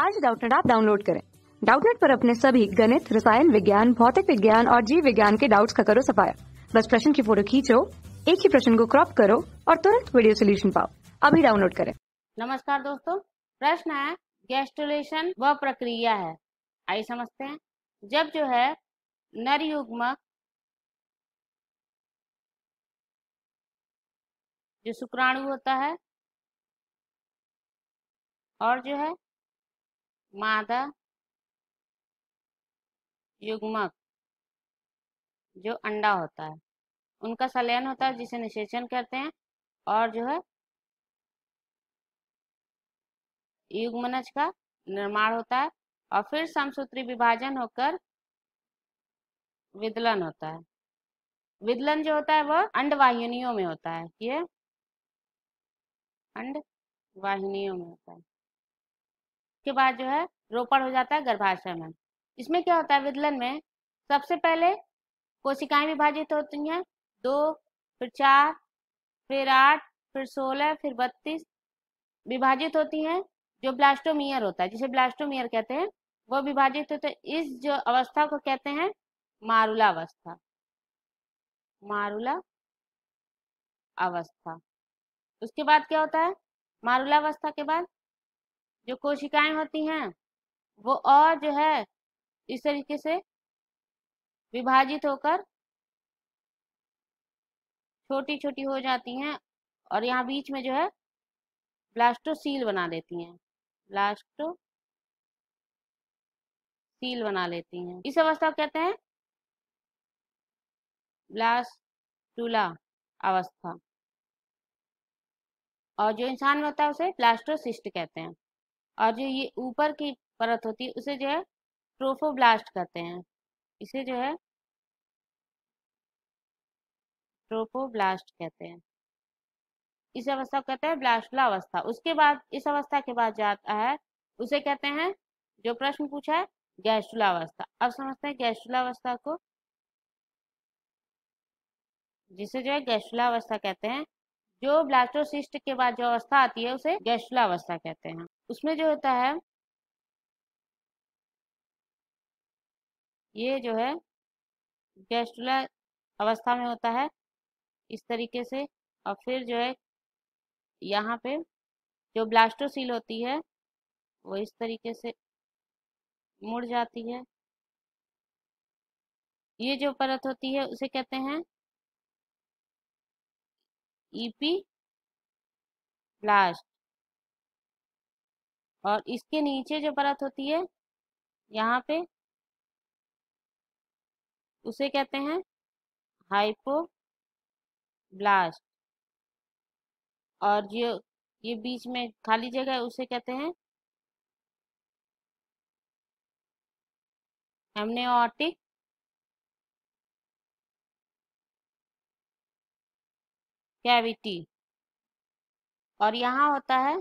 आज डाउटनेट आप डाउनलोड करें डाउटनेट पर अपने सभी गणित रसायन विज्ञान भौतिक विज्ञान और जीव विज्ञान के डाउट्स का करो सफाया बस प्रश्न की फोटो खींचो एक ही प्रश्न को क्रॉप करो और तुरंत वीडियो सोल्यूशन पाओ अभी डाउनलोड करें नमस्कार दोस्तों प्रश्न है गैस्ट्रोलेशन वह प्रक्रिया है आइए समझते हैं जब जो है नर युग्मक जो शुक्राणु होता है और जो है मादा युग्मक जो अंडा होता है उनका सलयन होता है जिसे निषेचन करते हैं और जो है युग्मनज का निर्माण होता है और फिर समसूत्री विभाजन होकर विदलन होता है विदलन जो होता है वह अंडवाहिनियों में होता है ये अंड वाहिनियों में होता है उसके बाद जो है रोपण हो जाता है गर्भाशय में इसमें क्या होता है विदलन में सबसे पहले कोशिकाएं विभाजित होती हैं दो फिर चार फिर आठ फिर सोलह फिर बत्तीस विभाजित होती हैं जो ब्लास्टोमियर होता है जिसे ब्लास्टोमियर कहते हैं वो विभाजित होते हैं इस जो अवस्था को कहते हैं मारुला अवस्था मारुला अवस्था उसके बाद क्या होता है मारुला अवस्था के बाद जो कोशिकाएं होती हैं वो और जो है इस तरीके से विभाजित होकर छोटी छोटी हो जाती हैं और यहाँ बीच में जो है ब्लास्टोसील बना देती हैं ब्लास्टो सील बना लेती हैं इस अवस्था को कहते हैं ब्लास्टूला अवस्था और जो इंसान में होता है उसे ब्लास्टोसिस्ट कहते हैं और जो ये ऊपर की परत होती है उसे जो है ट्रोफोब्लास्ट कहते हैं इसे जो है ट्रोफोब्लास्ट कहते हैं इस अवस्था को कहते हैं ब्लास्टुला अवस्था उसके बाद इस अवस्था के बाद जाता है उसे कहते हैं जो प्रश्न पूछा है गैस्टुला अवस्था अब समझते हैं गैस्टुला अवस्था को जिसे जो है गैस्टुला अवस्था कहते हैं जो ब्लास्टोसिस्ट के बाद जो अवस्था आती है उसे अवस्था कहते हैं उसमें जो होता है ये जो है गैस्ट्रोला अवस्था में होता है इस तरीके से और फिर जो है यहाँ पे जो ब्लास्टोसील होती है वो इस तरीके से मुड़ जाती है ये जो परत होती है उसे कहते हैं ईपी e लास्ट और इसके नीचे जो परत होती है यहाँ पे उसे कहते हैं हाइपो ब्लास्ट और जो ये बीच में खाली जगह है उसे कहते हैं ऑटिक कैविटी और यहाँ होता है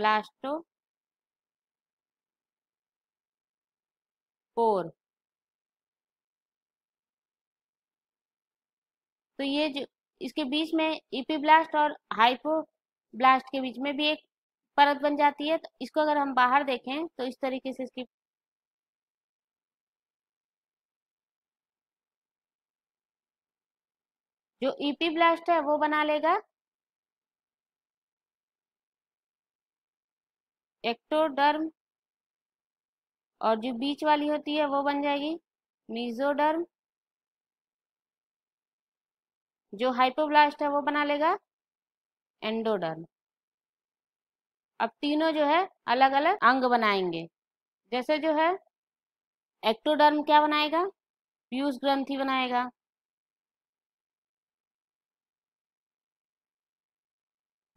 ब्लास्टो पोर तो ये जो इसके बीच में ब्लास्ट और हाइपो ब्लास्ट के बीच में भी एक परत बन जाती है तो इसको अगर हम बाहर देखें तो इस तरीके से इसकी जो ईपी e ब्लास्ट है वो बना लेगा एक्टोडर्म और जो बीच वाली होती है वो बन जाएगी मीजोडर्म जो हाइपोब्लास्ट है वो बना लेगा एंडोडर्म अब तीनों जो है अलग अलग अंग बनाएंगे जैसे जो है एक्टोडर्म क्या बनाएगा पीयूष ग्रंथि बनाएगा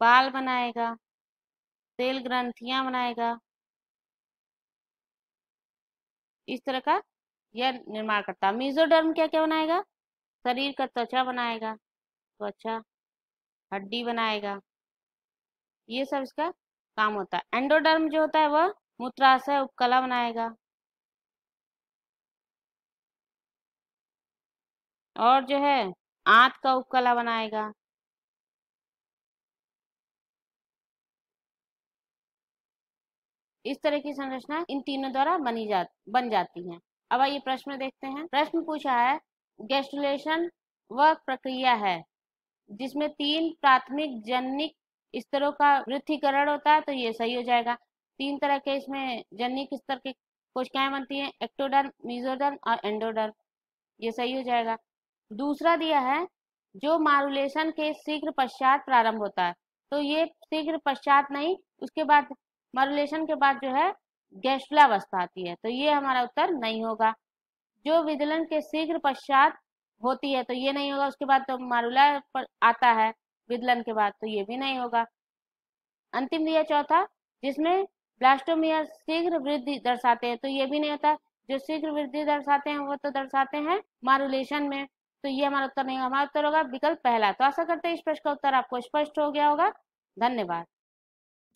बाल बनाएगा तेल ग्रंथियां बनाएगा इस तरह का यह निर्माण करता है मीजोडर्म क्या क्या बनाएगा शरीर का त्वचा बनाएगा त्वचा हड्डी बनाएगा ये सब इसका काम होता है एंडोडर्म जो होता है वह मूत्राशय उपकला बनाएगा और जो है आंत का उपकला बनाएगा इस तरह की संरचना इन तीनों द्वारा बनी जा बन जाती है अब आइए प्रश्न देखते हैं प्रश्न पूछा है गेस्टुलेशन वह प्रक्रिया है जिसमें तीन प्राथमिक जननिक स्तरों का वृद्धिकरण होता है तो ये सही हो जाएगा तीन तरह के इसमें जननिक स्तर की कोशिकाएं बनती हैं एक्टोडर्म मीजोडर्म और एंडोडर्म ये सही हो जाएगा दूसरा दिया है जो मारुलेशन के शीघ्र पश्चात प्रारंभ होता है तो ये शीघ्र पश्चात नहीं उसके बाद मरुलेशन के बाद जो है गैस्ट्रावस्था आती है तो ये हमारा उत्तर नहीं होगा जो विदलन के शीघ्र पश्चात होती है तो ये नहीं होगा उसके बाद तो मारुला आता है विदलन के बाद तो ये भी नहीं होगा अंतिम दिया चौथा जिसमें ब्लास्टोमिया शीघ्र वृद्धि दर्शाते हैं तो ये भी नहीं होता जो शीघ्र वृद्धि दर्शाते हैं वो तो दर्शाते हैं मारुलेशन में तो ये हमारा उत्तर नहीं होगा हमारा उत्तर होगा विकल्प पहला तो आशा करते हैं इस प्रश्न का उत्तर आपको स्पष्ट हो गया होगा धन्यवाद